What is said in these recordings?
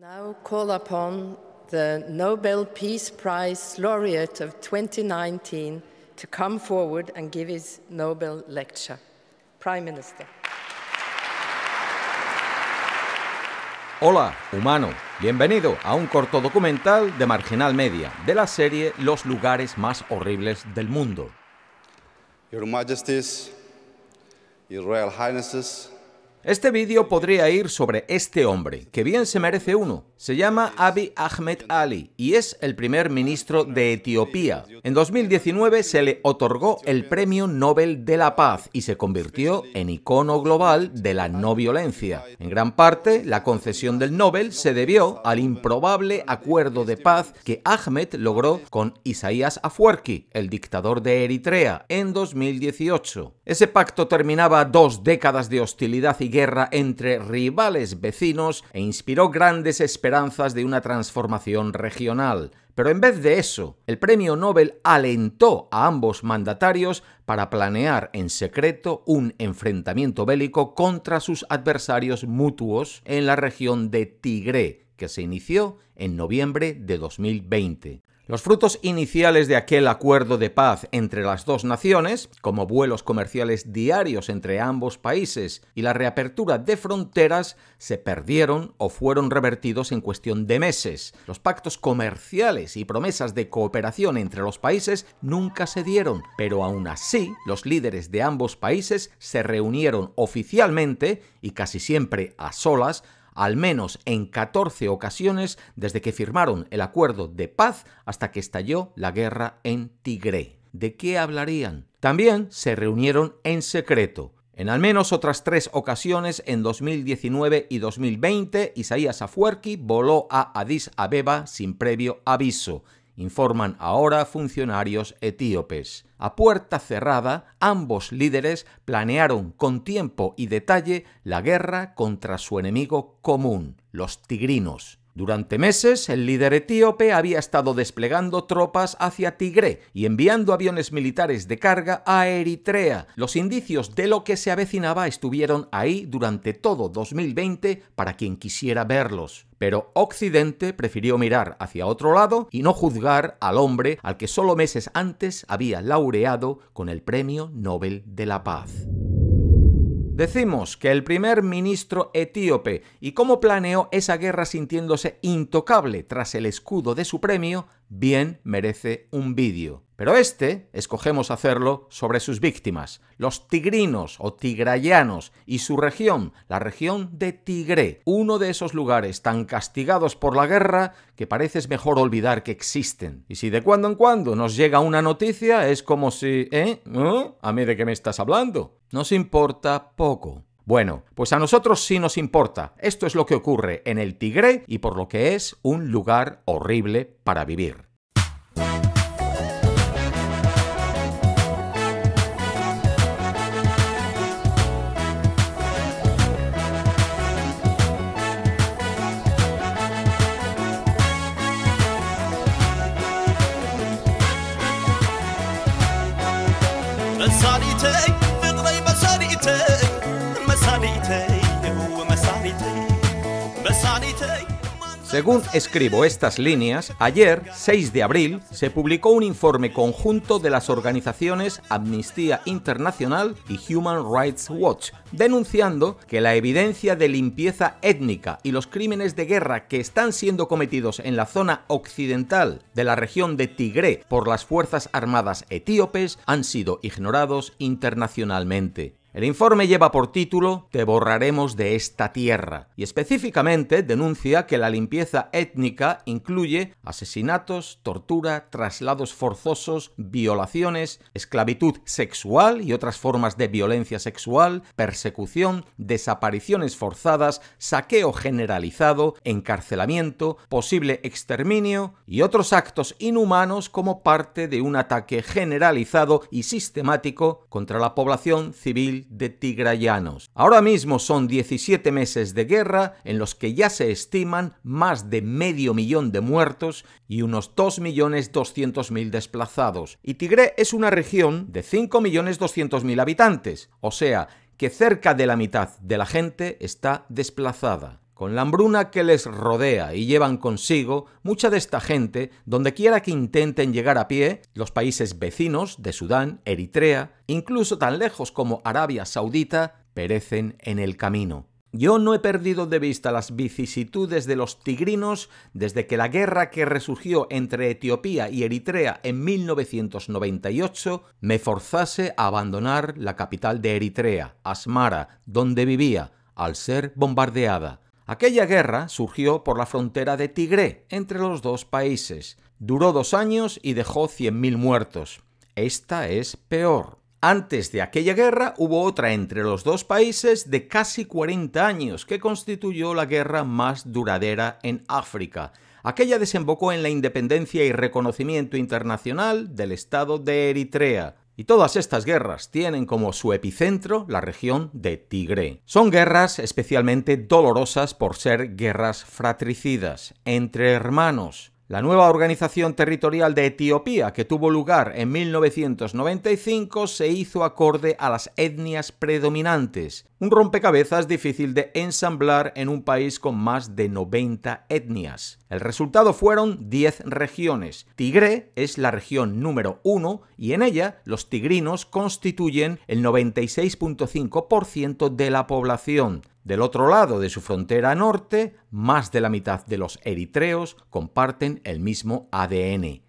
Now call upon the Nobel Peace Prize laureate of 2019 to come forward and give his Nobel lecture. Prime Minister. Hola, humano. Bienvenido a un corto documental de Marginal Media, de la serie Los lugares más horribles del mundo. Your Majesties, Your Royal Highnesses, Este vídeo podría ir sobre este hombre, que bien se merece uno. Se llama Abiy Ahmed Ali y es el primer ministro de Etiopía. En 2019 se le otorgó el Premio Nobel de la Paz y se convirtió en icono global de la no violencia. En gran parte, la concesión del Nobel se debió al improbable acuerdo de paz que Ahmed logró con Isaías afuerki el dictador de Eritrea, en 2018. Ese pacto terminaba dos décadas de hostilidad y entre rivales vecinos e inspiró grandes esperanzas de una transformación regional. Pero en vez de eso, el premio Nobel alentó a ambos mandatarios para planear en secreto un enfrentamiento bélico contra sus adversarios mutuos en la región de Tigré, que se inició en noviembre de 2020. Los frutos iniciales de aquel acuerdo de paz entre las dos naciones, como vuelos comerciales diarios entre ambos países y la reapertura de fronteras, se perdieron o fueron revertidos en cuestión de meses. Los pactos comerciales y promesas de cooperación entre los países nunca se dieron, pero aún así los líderes de ambos países se reunieron oficialmente y casi siempre a solas al menos en 14 ocasiones desde que firmaron el acuerdo de paz hasta que estalló la guerra en Tigré. ¿De qué hablarían? También se reunieron en secreto. En al menos otras tres ocasiones, en 2019 y 2020, Isaías Afuerki voló a Addis Abeba sin previo aviso informan ahora funcionarios etíopes. A puerta cerrada, ambos líderes planearon con tiempo y detalle la guerra contra su enemigo común, los tigrinos. Durante meses, el líder etíope había estado desplegando tropas hacia Tigre y enviando aviones militares de carga a Eritrea. Los indicios de lo que se avecinaba estuvieron ahí durante todo 2020 para quien quisiera verlos pero Occidente prefirió mirar hacia otro lado y no juzgar al hombre al que solo meses antes había laureado con el Premio Nobel de la Paz. Decimos que el primer ministro etíope y cómo planeó esa guerra sintiéndose intocable tras el escudo de su premio, bien merece un vídeo. Pero este escogemos hacerlo sobre sus víctimas, los tigrinos o tigrayanos y su región, la región de Tigré, uno de esos lugares tan castigados por la guerra que parece es mejor olvidar que existen. Y si de cuando en cuando nos llega una noticia es como si, ¿eh? ¿Eh? ¿A mí de qué me estás hablando? Nos importa poco. Bueno, pues a nosotros sí nos importa. Esto es lo que ocurre en el Tigre y por lo que es un lugar horrible para vivir. Según escribo estas líneas, ayer, 6 de abril, se publicó un informe conjunto de las organizaciones Amnistía Internacional y Human Rights Watch, denunciando que la evidencia de limpieza étnica y los crímenes de guerra que están siendo cometidos en la zona occidental de la región de Tigré por las Fuerzas Armadas etíopes han sido ignorados internacionalmente. El informe lleva por título Te borraremos de esta tierra y específicamente denuncia que la limpieza étnica incluye asesinatos, tortura, traslados forzosos, violaciones, esclavitud sexual y otras formas de violencia sexual, persecución, desapariciones forzadas, saqueo generalizado, encarcelamiento, posible exterminio y otros actos inhumanos como parte de un ataque generalizado y sistemático contra la población civil de tigrayanos. Ahora mismo son 17 meses de guerra en los que ya se estiman más de medio millón de muertos y unos 2.200.000 desplazados. Y Tigré es una región de 5.200.000 habitantes, o sea, que cerca de la mitad de la gente está desplazada. Con la hambruna que les rodea y llevan consigo, mucha de esta gente, donde quiera que intenten llegar a pie, los países vecinos de Sudán, Eritrea, incluso tan lejos como Arabia Saudita, perecen en el camino. Yo no he perdido de vista las vicisitudes de los tigrinos desde que la guerra que resurgió entre Etiopía y Eritrea en 1998 me forzase a abandonar la capital de Eritrea, Asmara, donde vivía, al ser bombardeada. Aquella guerra surgió por la frontera de Tigré entre los dos países. Duró dos años y dejó 100.000 muertos. Esta es peor. Antes de aquella guerra hubo otra entre los dos países de casi 40 años que constituyó la guerra más duradera en África. Aquella desembocó en la independencia y reconocimiento internacional del Estado de Eritrea. Y todas estas guerras tienen como su epicentro la región de Tigre. Son guerras especialmente dolorosas por ser guerras fratricidas, entre hermanos, la nueva organización territorial de Etiopía, que tuvo lugar en 1995, se hizo acorde a las etnias predominantes, un rompecabezas difícil de ensamblar en un país con más de 90 etnias. El resultado fueron 10 regiones. Tigré es la región número 1 y en ella los tigrinos constituyen el 96.5% de la población. Del otro lado de su frontera norte, más de la mitad de los eritreos comparten el mismo ADN,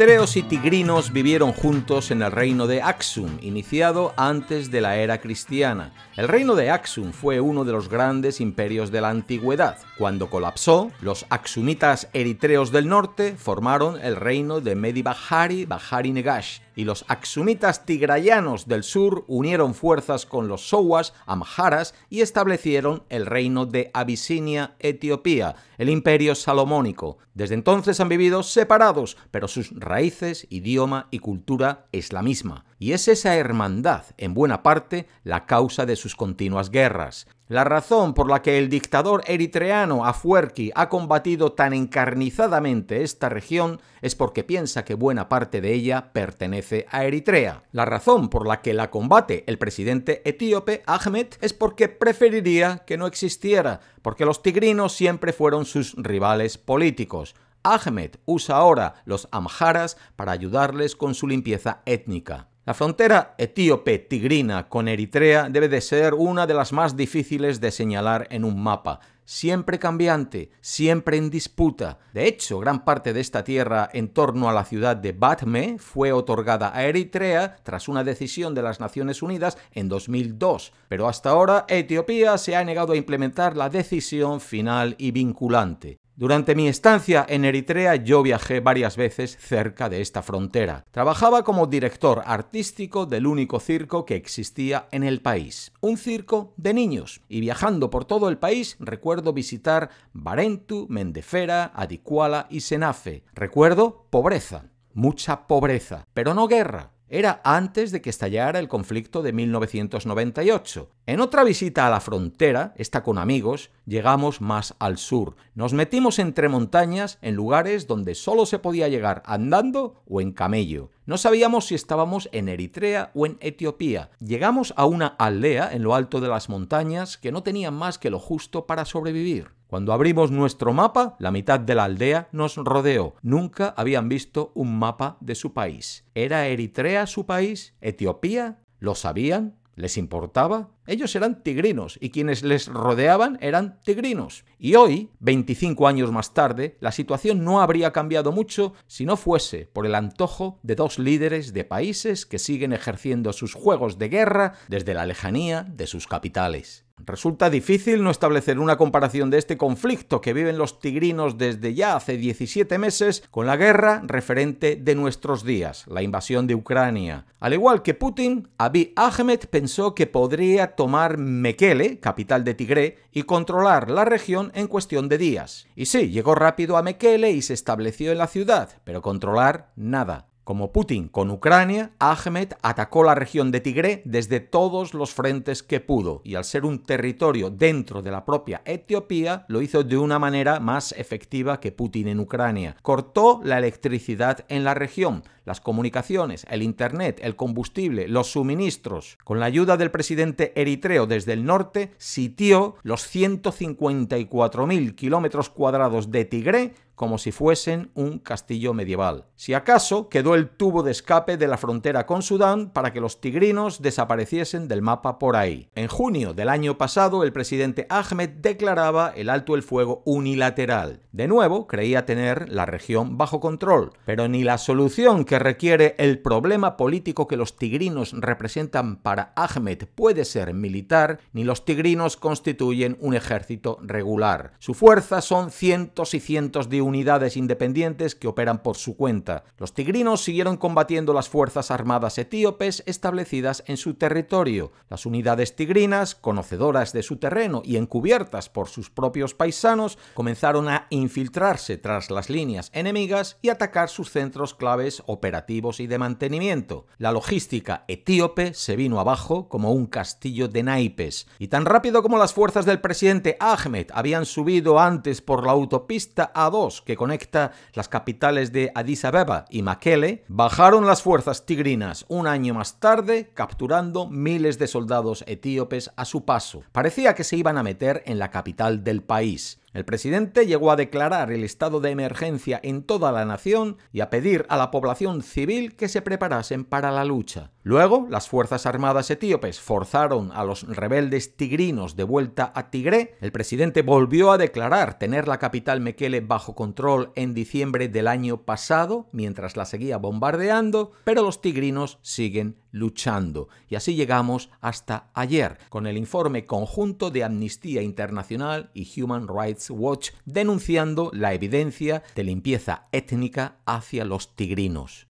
Eritreos y tigrinos vivieron juntos en el reino de Axum, iniciado antes de la era cristiana. El reino de Axum fue uno de los grandes imperios de la antigüedad. Cuando colapsó, los axumitas eritreos del norte formaron el reino de medibahari Bahari, Bahari Negash, y los axumitas tigrayanos del sur unieron fuerzas con los sowas, amharas y establecieron el reino de Abisinia, Etiopía, el imperio salomónico. Desde entonces han vivido separados, pero sus raíces, idioma y cultura es la misma, y es esa hermandad, en buena parte, la causa de sus continuas guerras. La razón por la que el dictador eritreano Afuerki ha combatido tan encarnizadamente esta región es porque piensa que buena parte de ella pertenece a Eritrea. La razón por la que la combate el presidente etíope Ahmed es porque preferiría que no existiera, porque los tigrinos siempre fueron sus rivales políticos. Ahmed usa ahora los amharas para ayudarles con su limpieza étnica. La frontera etíope-tigrina con Eritrea debe de ser una de las más difíciles de señalar en un mapa, siempre cambiante, siempre en disputa. De hecho, gran parte de esta tierra en torno a la ciudad de Batme fue otorgada a Eritrea tras una decisión de las Naciones Unidas en 2002, pero hasta ahora Etiopía se ha negado a implementar la decisión final y vinculante. Durante mi estancia en Eritrea yo viajé varias veces cerca de esta frontera. Trabajaba como director artístico del único circo que existía en el país, un circo de niños. Y viajando por todo el país recuerdo visitar Barentu, Mendefera, Adicuala y Senafe. Recuerdo pobreza, mucha pobreza, pero no guerra. Era antes de que estallara el conflicto de 1998. En otra visita a la frontera, esta con amigos, llegamos más al sur. Nos metimos entre montañas en lugares donde solo se podía llegar andando o en camello. No sabíamos si estábamos en Eritrea o en Etiopía. Llegamos a una aldea en lo alto de las montañas que no tenía más que lo justo para sobrevivir. Cuando abrimos nuestro mapa, la mitad de la aldea nos rodeó. Nunca habían visto un mapa de su país. ¿Era Eritrea su país? ¿Etiopía? ¿Lo sabían? ¿Les importaba? Ellos eran tigrinos y quienes les rodeaban eran tigrinos. Y hoy, 25 años más tarde, la situación no habría cambiado mucho si no fuese por el antojo de dos líderes de países que siguen ejerciendo sus juegos de guerra desde la lejanía de sus capitales. Resulta difícil no establecer una comparación de este conflicto que viven los tigrinos desde ya hace 17 meses con la guerra referente de nuestros días, la invasión de Ucrania. Al igual que Putin, Abiy Ahmed pensó que podría tomar Mekele, capital de Tigré, y controlar la región en cuestión de días. Y sí, llegó rápido a Mekele y se estableció en la ciudad, pero controlar nada. Como Putin con Ucrania, Ahmed atacó la región de Tigré desde todos los frentes que pudo y al ser un territorio dentro de la propia Etiopía, lo hizo de una manera más efectiva que Putin en Ucrania. Cortó la electricidad en la región, las comunicaciones, el Internet, el combustible, los suministros. Con la ayuda del presidente eritreo desde el norte, sitió los 154.000 kilómetros cuadrados de Tigré como si fuesen un castillo medieval. Si acaso, quedó el tubo de escape de la frontera con Sudán para que los tigrinos desapareciesen del mapa por ahí. En junio del año pasado, el presidente Ahmed declaraba el alto el fuego unilateral. De nuevo, creía tener la región bajo control, pero ni la solución que requiere el problema político que los tigrinos representan para Ahmed puede ser militar, ni los tigrinos constituyen un ejército regular. Su fuerza son cientos y cientos de unidades independientes que operan por su cuenta. Los tigrinos siguieron combatiendo las fuerzas armadas etíopes establecidas en su territorio. Las unidades tigrinas, conocedoras de su terreno y encubiertas por sus propios paisanos, comenzaron a infiltrarse tras las líneas enemigas y atacar sus centros claves operativos y de mantenimiento. La logística etíope se vino abajo como un castillo de naipes, y tan rápido como las fuerzas del presidente Ahmed habían subido antes por la autopista A2 que conecta las capitales de Addis Abeba y Makele, bajaron las fuerzas tigrinas un año más tarde, capturando miles de soldados etíopes a su paso. Parecía que se iban a meter en la capital del país. El presidente llegó a declarar el estado de emergencia en toda la nación y a pedir a la población civil que se preparasen para la lucha. Luego, las Fuerzas Armadas etíopes forzaron a los rebeldes tigrinos de vuelta a Tigré. El presidente volvió a declarar tener la capital Mekele bajo control en diciembre del año pasado, mientras la seguía bombardeando, pero los tigrinos siguen luchando. Y así llegamos hasta ayer, con el informe conjunto de Amnistía Internacional y Human Rights Watch denunciando la evidencia de limpieza étnica hacia los tigrinos.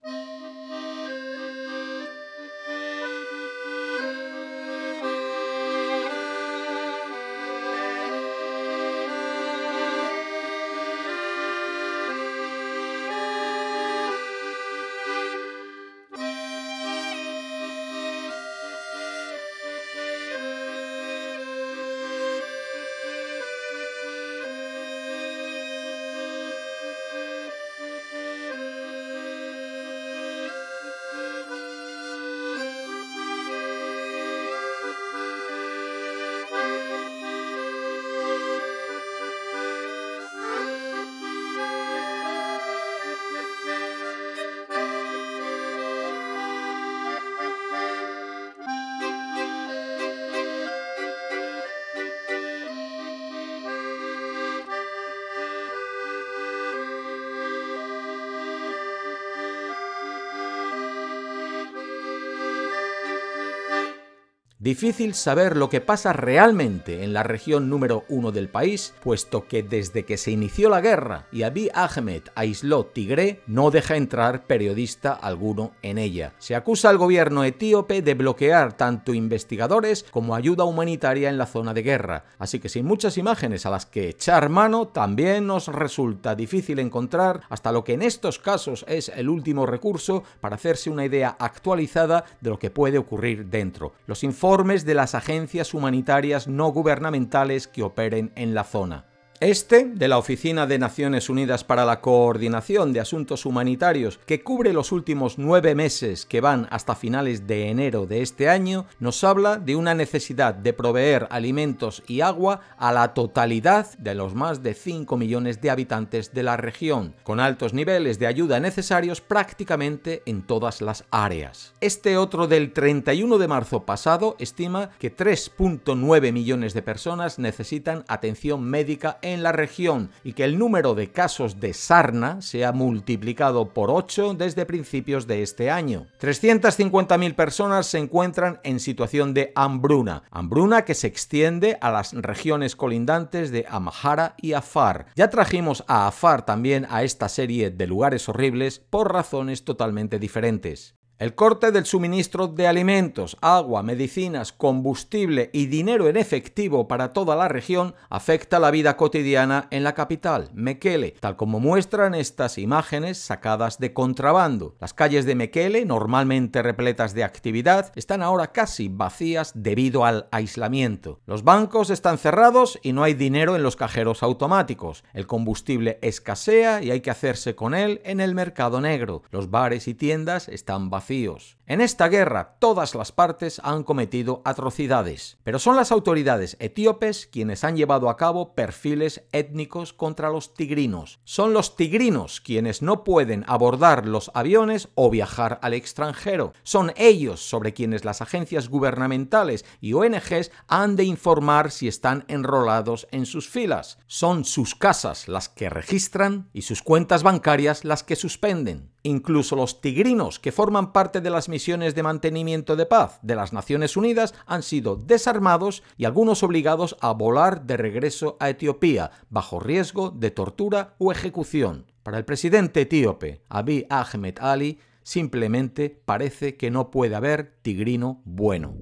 Difícil saber lo que pasa realmente en la región número uno del país, puesto que desde que se inició la guerra y Abiy Ahmed aisló Tigré, no deja entrar periodista alguno en ella. Se acusa al gobierno etíope de bloquear tanto investigadores como ayuda humanitaria en la zona de guerra, así que sin muchas imágenes a las que echar mano, también nos resulta difícil encontrar hasta lo que en estos casos es el último recurso para hacerse una idea actualizada de lo que puede ocurrir dentro. Los de las agencias humanitarias no gubernamentales que operen en la zona. Este, de la Oficina de Naciones Unidas para la Coordinación de Asuntos Humanitarios, que cubre los últimos nueve meses que van hasta finales de enero de este año, nos habla de una necesidad de proveer alimentos y agua a la totalidad de los más de 5 millones de habitantes de la región, con altos niveles de ayuda necesarios prácticamente en todas las áreas. Este otro del 31 de marzo pasado estima que 3.9 millones de personas necesitan atención médica en la región y que el número de casos de sarna se ha multiplicado por 8 desde principios de este año. 350.000 personas se encuentran en situación de hambruna, hambruna que se extiende a las regiones colindantes de Amhara y Afar. Ya trajimos a Afar también a esta serie de lugares horribles por razones totalmente diferentes. El corte del suministro de alimentos, agua, medicinas, combustible y dinero en efectivo para toda la región afecta la vida cotidiana en la capital, Mekele, tal como muestran estas imágenes sacadas de contrabando. Las calles de Mekele, normalmente repletas de actividad, están ahora casi vacías debido al aislamiento. Los bancos están cerrados y no hay dinero en los cajeros automáticos. El combustible escasea y hay que hacerse con él en el mercado negro. Los bares y tiendas están vacíos vacíos. En esta guerra todas las partes han cometido atrocidades, pero son las autoridades etíopes quienes han llevado a cabo perfiles étnicos contra los tigrinos. Son los tigrinos quienes no pueden abordar los aviones o viajar al extranjero. Son ellos sobre quienes las agencias gubernamentales y ONGs han de informar si están enrolados en sus filas. Son sus casas las que registran y sus cuentas bancarias las que suspenden. Incluso los tigrinos que forman parte de las misiones de mantenimiento de paz de las Naciones Unidas han sido desarmados y algunos obligados a volar de regreso a Etiopía bajo riesgo de tortura o ejecución. Para el presidente etíope Abiy Ahmed Ali, simplemente parece que no puede haber tigrino bueno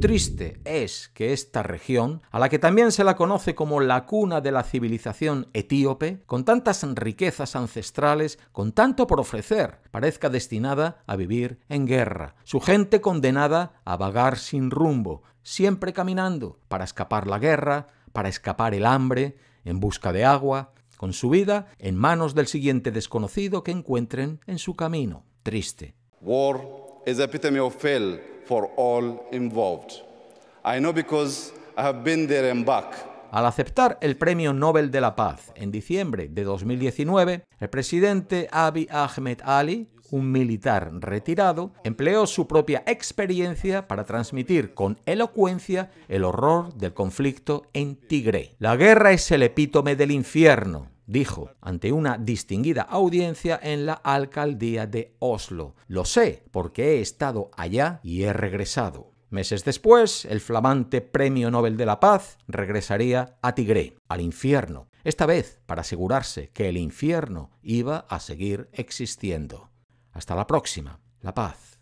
triste es que esta región, a la que también se la conoce como la cuna de la civilización etíope, con tantas riquezas ancestrales, con tanto por ofrecer, parezca destinada a vivir en guerra, su gente condenada a vagar sin rumbo, siempre caminando, para escapar la guerra, para escapar el hambre, en busca de agua, con su vida en manos del siguiente desconocido que encuentren en su camino. Triste epitome Al aceptar el Premio Nobel de la Paz en diciembre de 2019, el presidente Abiy Ahmed Ali, un militar retirado, empleó su propia experiencia para transmitir con elocuencia el horror del conflicto en Tigré. La guerra es el epítome del infierno, dijo ante una distinguida audiencia en la alcaldía de Oslo. Lo sé porque he estado allá y he regresado. Meses después, el flamante Premio Nobel de la Paz regresaría a Tigré, al infierno, esta vez para asegurarse que el infierno iba a seguir existiendo. Hasta la próxima. La paz.